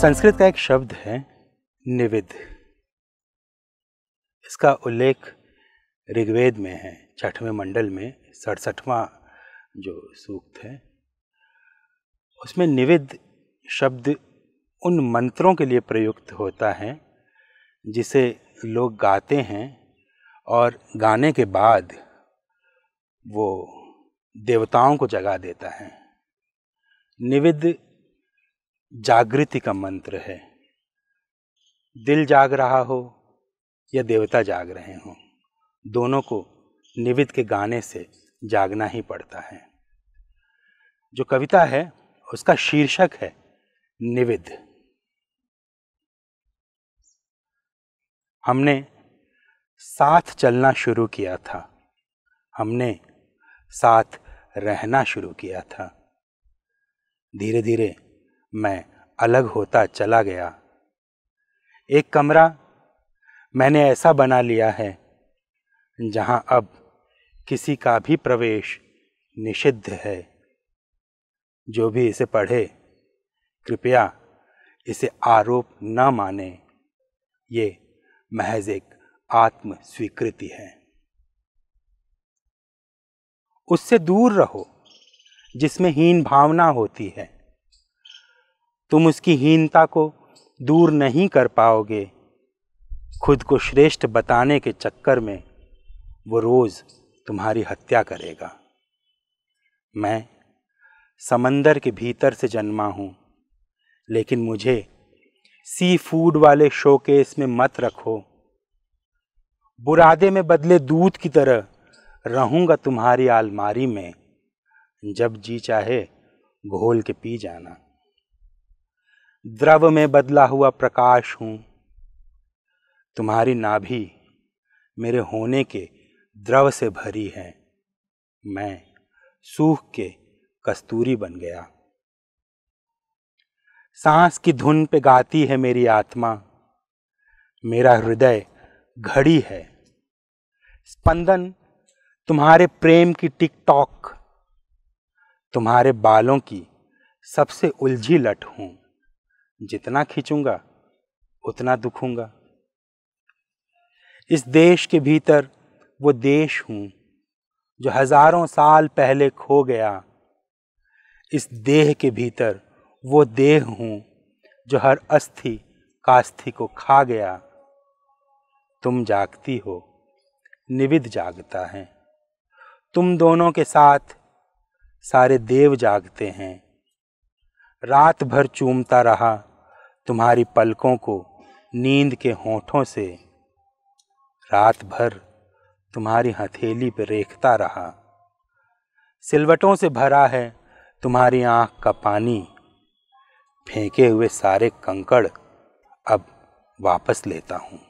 संस्कृत का एक शब्द है निविद इसका उल्लेख ऋग्वेद में है छठवें मंडल में सड़सठवा जो सूक्त है उसमें निविद शब्द उन मंत्रों के लिए प्रयुक्त होता है जिसे लोग गाते हैं और गाने के बाद वो देवताओं को जगा देता है निविद जागृति का मंत्र है दिल जाग रहा हो या देवता जाग रहे हों दोनों को निविद के गाने से जागना ही पड़ता है जो कविता है उसका शीर्षक है निविद हमने साथ चलना शुरू किया था हमने साथ रहना शुरू किया था धीरे धीरे मैं अलग होता चला गया एक कमरा मैंने ऐसा बना लिया है जहां अब किसी का भी प्रवेश निषिद्ध है जो भी इसे पढ़े कृपया इसे आरोप न माने ये महज एक आत्म स्वीकृति है उससे दूर रहो जिसमें हीन भावना होती है तुम उसकी हीनता को दूर नहीं कर पाओगे खुद को श्रेष्ठ बताने के चक्कर में वो रोज़ तुम्हारी हत्या करेगा मैं समंदर के भीतर से जन्मा हूँ लेकिन मुझे सी फूड वाले शोकेस में मत रखो बुरादे में बदले दूध की तरह रहूँगा तुम्हारी आलमारी में जब जी चाहे घोल के पी जाना द्रव में बदला हुआ प्रकाश हूं तुम्हारी नाभि मेरे होने के द्रव से भरी है मैं सूख के कस्तूरी बन गया सांस की धुन पे गाती है मेरी आत्मा मेरा हृदय घड़ी है स्पंदन तुम्हारे प्रेम की टिकटॉक तुम्हारे बालों की सबसे उलझी लट हूं जितना खींचूंगा उतना दुखूंगा इस देश के भीतर वो देश हूं जो हज़ारों साल पहले खो गया इस देह के भीतर वो देह हूं जो हर अस्थि कास्थि को खा गया तुम जागती हो निविद जागता है तुम दोनों के साथ सारे देव जागते हैं रात भर चूमता रहा तुम्हारी पलकों को नींद के होठों से रात भर तुम्हारी हथेली पर रेखता रहा सिलवटों से भरा है तुम्हारी आँख का पानी फेंके हुए सारे कंकड़ अब वापस लेता हूँ